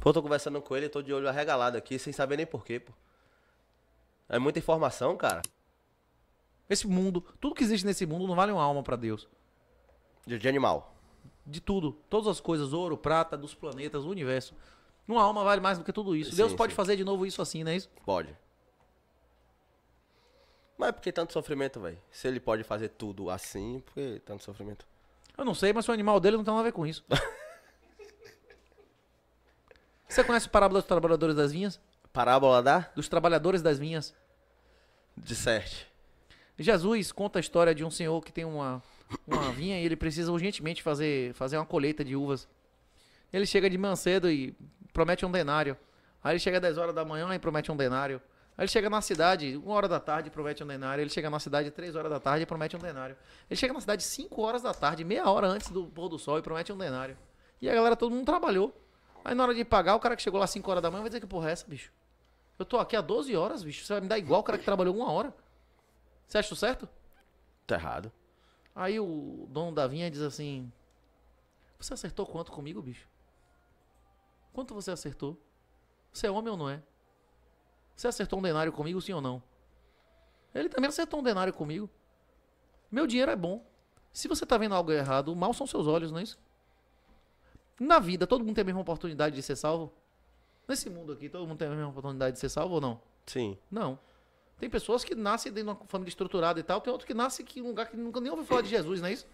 Pô, tô conversando com ele, tô de olho arregalado aqui, sem saber nem porquê, pô. É muita informação, cara. Esse mundo, tudo que existe nesse mundo não vale uma alma para Deus. De, de, animal. De tudo. Todas as coisas, ouro, prata, dos planetas, do universo. Uma alma vale mais do que tudo isso. Sim, Deus pode sim. fazer de novo isso assim, não é isso? Pode. Mas por que tanto sofrimento, velho? Se ele pode fazer tudo assim, por que tanto sofrimento? Eu não sei, mas o animal dele não tem nada a ver com isso. Você conhece a parábola dos trabalhadores das vinhas? Parábola da? Dos trabalhadores das vinhas. De certo. Jesus conta a história de um senhor que tem uma, uma vinha e ele precisa urgentemente fazer, fazer uma colheita de uvas. Ele chega de manhã cedo e promete um denário. Aí ele chega às 10 horas da manhã e promete um denário. Aí ele chega na cidade, 1 hora da tarde e promete um denário. Ele chega na cidade 3 horas da tarde e promete um denário. Ele chega na cidade 5 horas da tarde, meia hora antes do pôr do sol e promete um denário. E a galera, todo mundo trabalhou. Aí na hora de pagar, o cara que chegou lá às 5 horas da manhã vai dizer que porra é essa, bicho? Eu tô aqui há 12 horas, bicho. Você vai me dar igual o cara que trabalhou uma hora. Você acha certo? Tá errado. Aí o dono da vinha diz assim: Você acertou quanto comigo, bicho? Quanto você acertou? Você é homem ou não é? Você acertou um denário comigo, sim ou não? Ele também acertou um denário comigo. Meu dinheiro é bom. Se você tá vendo algo errado, mal são seus olhos, não é isso? Na vida, todo mundo tem a mesma oportunidade de ser salvo? Nesse mundo aqui, todo mundo tem a mesma oportunidade de ser salvo ou não? Sim. Não. Tem pessoas que nascem dentro de uma família estruturada e tal, tem outro que nasce em um lugar que nunca nem ouviu falar de Jesus, não é isso?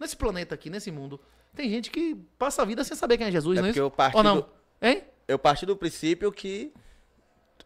Nesse planeta aqui, nesse mundo, tem gente que passa a vida sem saber quem é Jesus, é não é isso? Eu parti ou não? Do... Hein? Eu parti do princípio que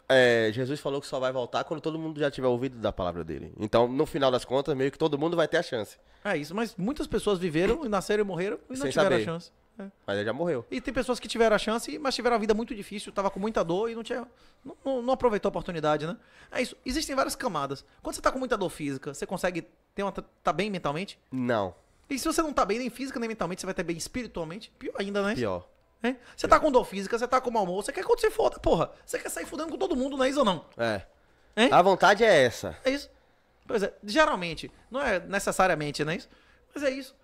é, Jesus falou que só vai voltar quando todo mundo já tiver ouvido da palavra dele. Então, no final das contas, meio que todo mundo vai ter a chance. É isso, mas muitas pessoas viveram, nasceram e morreram e não sem tiveram saber. a chance. É. Mas ele já morreu. E tem pessoas que tiveram a chance, mas tiveram a vida muito difícil, tava com muita dor e não tinha. Não, não, não aproveitou a oportunidade, né? É isso. Existem várias camadas. Quando você tá com muita dor física, você consegue ter uma. tá bem mentalmente? Não. E se você não tá bem nem física nem mentalmente, você vai estar bem espiritualmente? Pior ainda, né? Pior. É? Você Pior. tá com dor física, você tá com mau humor, você quer quando você foda, porra. Você quer sair fudendo com todo mundo, não é isso ou não? É. Hein? É? A vontade é essa. É isso. Pois é, geralmente, não é necessariamente, né? Mas é isso.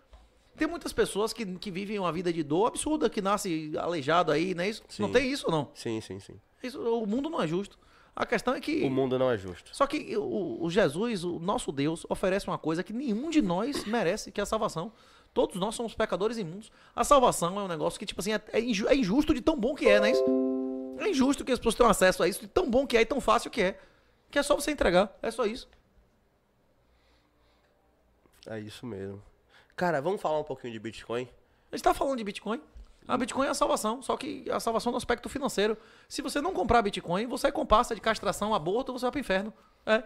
Tem muitas pessoas que, que vivem uma vida de dor absurda, que nasce aleijado aí, né? não é isso? Sim. Não tem isso, não? Sim, sim, sim. Isso, o mundo não é justo. A questão é que. O mundo não é justo. Só que o, o, Jesus, o nosso Deus, oferece uma coisa que nenhum de nós merece, que é a salvação. Todos nós somos pecadores imundos. A salvação é um negócio que, tipo assim, é, é, é injusto de tão bom que é, não é isso? É injusto que as pessoas tenham acesso a isso de tão bom que é e tão fácil que é. Que é só você entregar. É só isso. É isso mesmo. Cara, vamos falar um pouquinho de Bitcoin? A gente tá falando de Bitcoin. A Bitcoin é a salvação, só que a salvação no aspecto financeiro. Se você não comprar Bitcoin, você é comparsa é de castração, aborto, você vai pro inferno. É.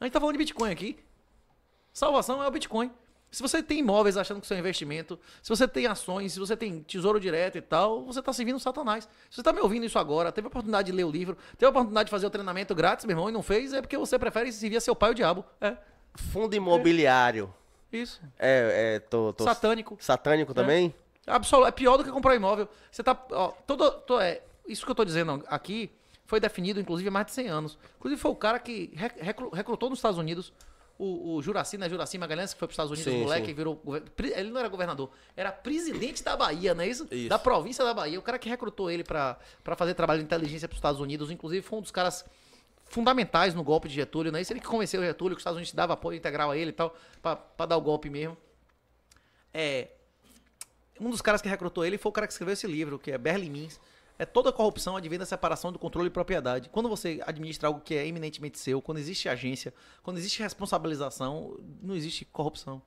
A gente tá falando de Bitcoin aqui. Salvação é o Bitcoin. Se você tem imóveis achando que isso é investimento, se você tem ações, se você tem tesouro direto e tal, você está servindo Satanás. Se você está me ouvindo isso agora, teve a oportunidade de ler o livro, teve a oportunidade de fazer o treinamento grátis, meu irmão, e não fez, é porque você prefere servir a seu pai o diabo. É. Fundo imobiliário. É. Isso. É, é tô, tô Satânico. Satânico é. também? É. é pior do que comprar imóvel. Você tá. Ó, todo, tô, é, isso que eu tô dizendo aqui foi definido, inclusive, há mais de 100 anos. Inclusive, foi o cara que recrutou nos Estados Unidos o, o Juraci, né? Juraci Magalhães, que foi para os Estados Unidos, sim, moleque, sim. virou. Ele não era governador, era presidente da Bahia, não é isso? isso. Da província da Bahia. O cara que recrutou ele para fazer trabalho de inteligência para os Estados Unidos, inclusive, foi um dos caras fundamentais no golpe de Getúlio, né? Isso ele que convenceu Getúlio, que os Estados Unidos dava apoio integral a ele e tal, para dar o golpe mesmo. É, um dos caras que recrutou ele foi o cara que escreveu esse livro, que é Berlim Mins. É toda corrupção advém da separação do controle e propriedade. Quando você administra algo que é eminentemente seu, quando existe agência, quando existe responsabilização, não existe corrupção.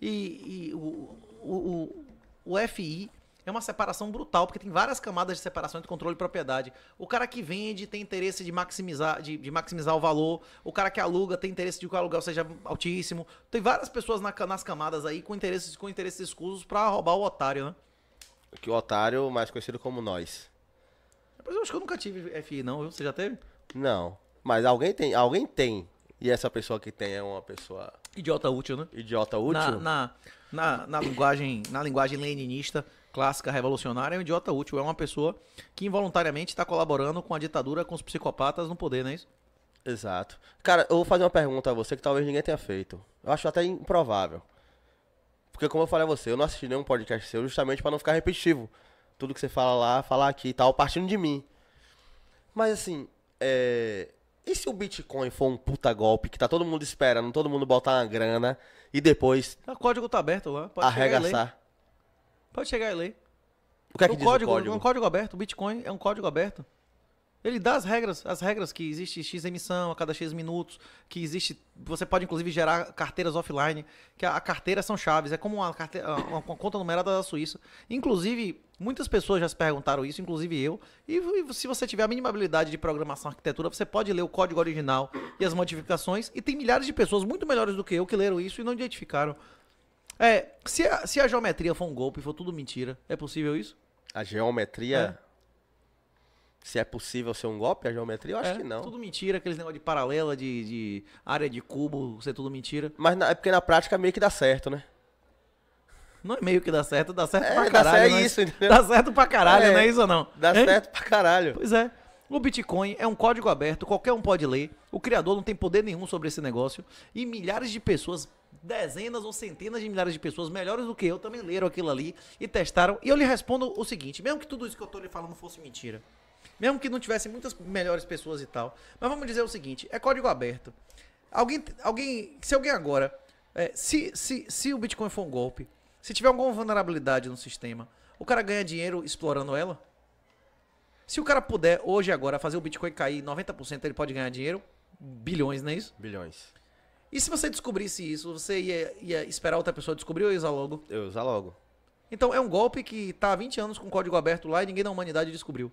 E, e o, o, o, o FI é uma separação brutal, porque tem várias camadas de separação entre controle e propriedade. O cara que vende tem interesse de maximizar, de, de maximizar o valor, o cara que aluga tem interesse de que o aluguel seja altíssimo. Tem várias pessoas na, nas camadas aí com interesses, com interesses escusos para roubar o otário, né? Que o otário, mais conhecido como nós. Mas eu acho que eu nunca tive FI, não, Você já teve? Não. Mas alguém tem, alguém tem. E essa pessoa que tem é uma pessoa. Idiota útil, né? Idiota útil. Na, na, na, na linguagem, na linguagem leninista, clássica revolucionária é um idiota útil, é uma pessoa que involuntariamente está colaborando com a ditadura, com os psicopatas no poder, não é isso? Exato. Cara, eu vou fazer uma pergunta a você que talvez ninguém tenha feito. Eu acho até improvável. Porque como eu falei a você, eu não assisti nenhum podcast seu justamente para não ficar repetitivo. Tudo que você fala lá, falar aqui e tal, partindo de mim. Mas assim, é... e se o Bitcoin for um puta golpe que tá todo mundo esperando, todo mundo botar uma grana e depois... O tá, código tá aberto lá, pode arregaçar. Pode chegar e ler. O que é que o diz código, o código? É um código aberto. O Bitcoin é um código aberto. Ele dá as regras, as regras que existe X emissão a cada X minutos, que existe. Você pode, inclusive, gerar carteiras offline, que a, a carteira são chaves, é como uma, carteira, ah, uma, uma, conta numerada da Suíça. Inclusive, muitas pessoas já se perguntaram isso, inclusive eu. E, e, se você tiver a mínima habilidade de programação arquitetura, você pode ler o código original e as modificações. E tem milhares de pessoas muito melhores do que eu que leram isso e não identificaram é, se a, se a geometria for um golpe, for tudo mentira, é possível isso? A geometria. É. Se é possível ser um golpe, a geometria, eu acho é, que não. Tudo mentira, aqueles negócio de paralela, de, de área de cubo, ser tudo mentira. Mas na, é porque na prática meio que dá certo, né? Não é meio que dá certo, dá certo é, pra caralho. Dá certo, é isso, entendeu? Dá certo pra caralho, é, não é isso ou não? Dá certo pra caralho. Pois é. O Bitcoin é um código aberto, qualquer um pode ler. O criador não tem poder nenhum sobre esse negócio. E milhares de pessoas dezenas ou centenas de milhares de pessoas melhores do que eu também leram aquilo ali e testaram. E eu lhe respondo o seguinte: mesmo que tudo isso que eu estou lhe falando fosse mentira, mesmo que não tivessem muitas melhores pessoas e tal, mas vamos dizer o seguinte: é código aberto. Alguém, alguém, se alguém agora, é, se, se, se o Bitcoin for um golpe, se tiver alguma vulnerabilidade no sistema, o cara ganha dinheiro explorando ela? Se o cara puder hoje agora fazer o Bitcoin cair 90%, ele pode ganhar dinheiro? Bilhões, não é isso? Bilhões. E se você descobrisse isso, você ia, ia esperar outra pessoa descobrir ou ia usar logo? Eu ia usar logo. Então é um golpe que tá há 20 anos com código aberto lá e ninguém da humanidade descobriu.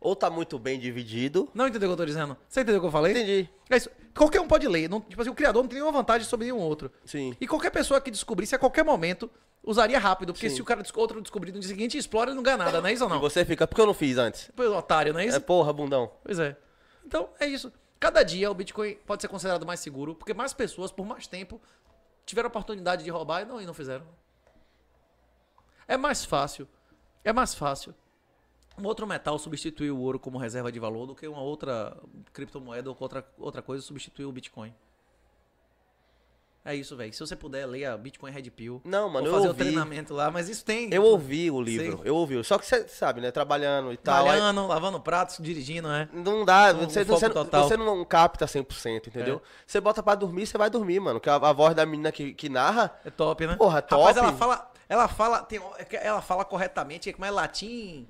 Ou tá muito bem dividido. Não entendeu o que eu tô dizendo? Você entendeu o que eu falei? Entendi. É isso. Qualquer um pode ler. Não, tipo assim, o criador não tem nenhuma vantagem sobre nenhum outro. Sim. E qualquer pessoa que descobrisse a qualquer momento usaria rápido. Porque Sim. se o cara outro descobrir no dia seguinte, explora e não ganha nada, não é isso ou não? E você fica, porque eu não fiz antes? Pelo otário, não é isso? É porra, bundão. Pois é. Então é isso. Cada dia o Bitcoin pode ser considerado mais seguro, porque mais pessoas, por mais tempo, tiveram a oportunidade de roubar e não, e não fizeram. É mais fácil. É mais fácil. Um outro metal substituir o ouro como reserva de valor do que uma outra criptomoeda ou outra, outra coisa substituir o Bitcoin. É isso, velho. Se você puder, ler a Bitcoin Red Pill. Não, mano, eu fazer ouvi. o treinamento lá, mas isso tem. Eu ouvi o livro, Sei. eu ouvi. Só que você sabe, né? Trabalhando e tal. Trabalhando, aí... lavando pratos, dirigindo, né? Não dá, um, você, um você, não, você, não capta 100%, entendeu? É. Você bota pra dormir, você vai dormir, mano. Que a, a, voz da menina que, que narra. É top, né? Porra, top. Mas ela fala. Ela fala, tem, ela fala corretamente, é como é latim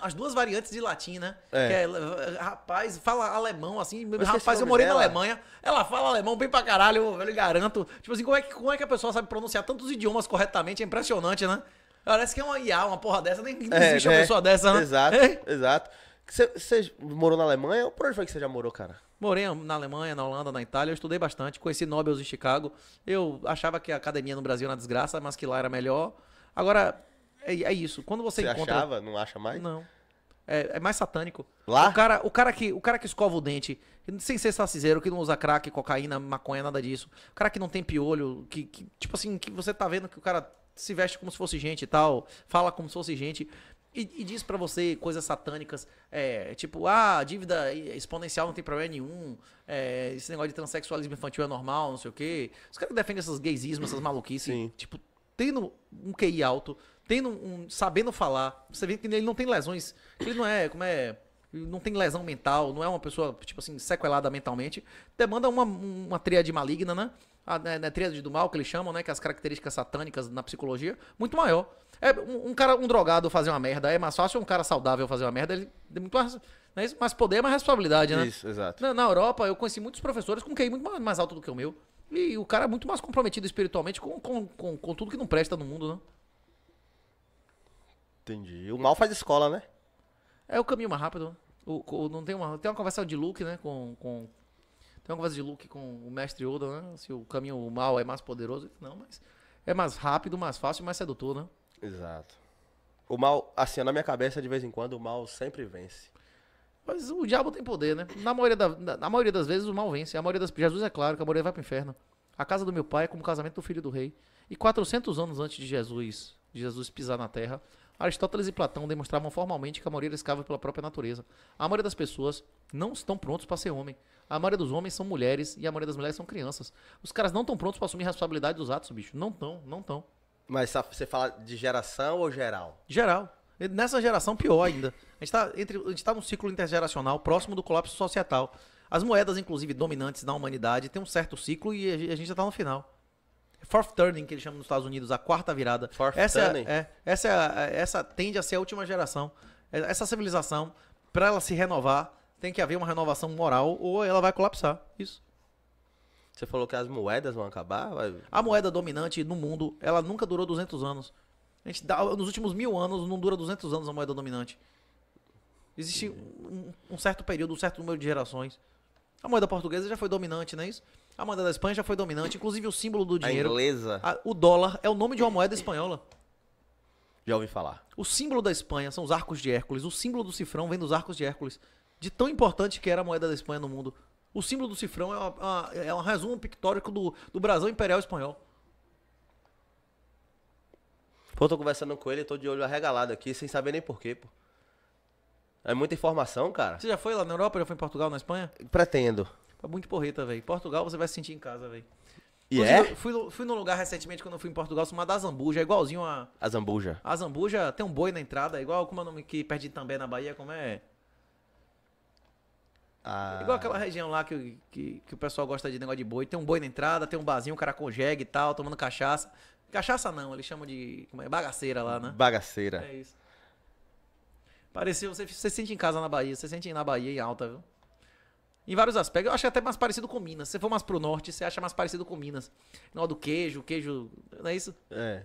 as duas variantes de latim, né? É. é eh, rapaz, fala alemão, assim. Eu rapaz, eu morei dela. na Alemanha. Ela fala alemão bem pra caralho, eu lhe garanto. Tipo assim, como é, que, como é que a pessoa sabe pronunciar tantos idiomas corretamente? É impressionante, né? Parece que é uma IA, uma porra dessa. Nem é, existe uma né? pessoa dessa, né? Exato, exato. Você morou na Alemanha? Por onde foi que você já morou, cara? Morei na Alemanha, na Holanda, na Itália, eu estudei bastante, conheci Nobels em Chicago. Eu achava que a academia no Brasil era uma desgraça, mas que lá era melhor. Agora, é, é isso. Quando você, você encontra... achava? Não acha mais? Não. É, é, mais satânico. Lá? O cara, o, cara que, o cara que escova o dente, sem ser saciseiro, que não usa crack, cocaína, maconha, nada disso. O cara que não tem piolho, que, que tipo assim, que você tá vendo que o cara se veste como se fosse gente e tal, fala como se fosse gente. E, e diz para você coisas satânicas, é, tipo, ah, dívida exponencial não tem problema nenhum, é, esse negócio de transexualismo infantil é normal, não sei o quê. Os caras que defendem essas gaysismos, essas maluquices, Sim. tipo, tendo um QI alto, tendo um, sabendo falar. Você vê que ele não tem lesões, ele não é, como é, não tem lesão mental, não é uma pessoa tipo assim sequelada mentalmente. Demanda uma uma tríade maligna, né? A, a, né, né, tríade do mal que eles chamam, né, que é as características satânicas na psicologia, muito maior. É um, um, cara, um drogado fazer uma merda, é mais fácil um cara saudável fazer uma merda, ele é muito mais né? Mas poder é mais responsabilidade, né? Isso, exato. Na, na, Europa, eu conheci muitos professores com QI muito mais, mais alto do que o meu. E o cara é muito mais comprometido espiritualmente com, com, com, com tudo que não presta no mundo, né? Entendi. O mal faz escola, né? É o caminho mais rápido. Né? O, o, não tem, uma, tem uma conversa de Luke, né? Com, com, tem uma conversa de Luke com o mestre Oda, né? Se o caminho o mal é mais poderoso. Não, mas é mais rápido, mais fácil mais sedutor, né? Exato. O mal, assim, na minha cabeça, de vez em quando, o mal sempre vence. Mas o diabo tem poder, né? Na maioria, da, na, na maioria das vezes, o mal vence. A maioria das, Jesus é claro que a maioria vai pro inferno. A casa do meu pai é como o casamento do filho do rei. E 400 anos antes de Jesus, de Jesus pisar na terra, Aristóteles e Platão demonstravam formalmente que a maioria escava pela própria natureza. A maioria das pessoas não estão prontos para ser homem. A maioria dos homens são mulheres e a maioria das mulheres são crianças. Os caras não estão prontos para assumir a responsabilidade dos atos, bicho. Não estão, não estão. Mas você fala de geração ou geral? Geral. Nessa geração, pior ainda. A gente está tá num ciclo intergeracional próximo do colapso societal. As moedas, inclusive, dominantes na humanidade, têm um certo ciclo e a gente já está no final. Fourth turning, que eles chamam nos Estados Unidos, a quarta virada. Fourth essa é turning. É, é, essa, é essa tende a ser a última geração. É, essa civilização, para ela se renovar, tem que haver uma renovação moral ou ela vai colapsar. Isso. Você falou que as moedas vão acabar? Vai... A moeda dominante no mundo, ela nunca durou 200 anos. A gente dá, nos últimos mil anos, não dura 200 anos a moeda dominante. Existe um, um certo período, um certo número de gerações. A moeda portuguesa já foi dominante, não é isso? A moeda da Espanha já foi dominante, inclusive o símbolo do dinheiro. A inglesa. A, o dólar é o nome de uma moeda espanhola. Já ouvi falar. O símbolo da Espanha são os arcos de Hércules. O símbolo do cifrão vem dos arcos de Hércules. De tão importante que era a moeda da Espanha no mundo. O símbolo do cifrão é, uma, é um é resumo pictórico do, do brasão imperial espanhol. Pô, eu tô conversando com ele, tô de olho arregalado aqui, sem saber nem porquê, pô. É muita informação, cara. Você já foi lá na Europa? Já foi em Portugal, na Espanha? Pretendo. Tá muito porreta, velho. Portugal você vai se sentir em casa, velho. E yeah? é? Fui, fui num lugar recentemente, quando eu fui em Portugal, chamado Azambuja, é igualzinho a... Azambuja. Azambuja tem um boi na entrada, é igual como é o nome que perdi também na Bahia, como é... Ah. Igual aquela região lá que, que, que, o pessoal gosta de negócio de boi. Tem um boi na entrada, tem um barzinho, o cara com jegue e tal, tomando cachaça. Cachaça não, eles chamam de como é, bagaceira lá, né? Bagaceira. É isso. Pareceu, você, você sente em casa na Bahia, você sente na Bahia em alta, viu? Em vários aspectos, eu acho até mais parecido com Minas. Se você for mais pro norte, você acha mais parecido com Minas. Nó do queijo, queijo, não é isso? É.